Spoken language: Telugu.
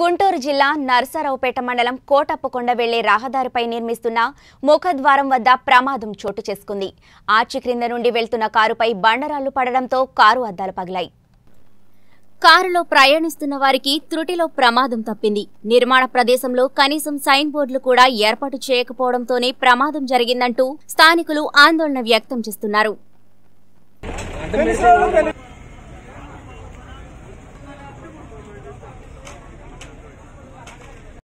గుంటూరు జిల్లా నరసరావుపేట మండలం కోటప్పకొండ వెళ్లే రహదారిపై నిర్మిస్తున్న ముఖద్వారం వద్ద ప్రమాదం చోటు చేసుకుంది ఆర్చి క్రింద నుండి వెళ్తున్న కారుపై బండరాళ్లు పడడంతో కారు అద్దాలు పగిలాయి కారులో ప్రయాణిస్తున్న వారికి త్రుటిలో ప్రమాదం తప్పింది నిర్మాణ ప్రదేశంలో కనీసం సైన్ బోర్డులు కూడా ఏర్పాటు చేయకపోవడంతోనే ప్రమాదం జరిగిందంటూ స్థానికులు ఆందోళన వ్యక్తం చేస్తున్నారు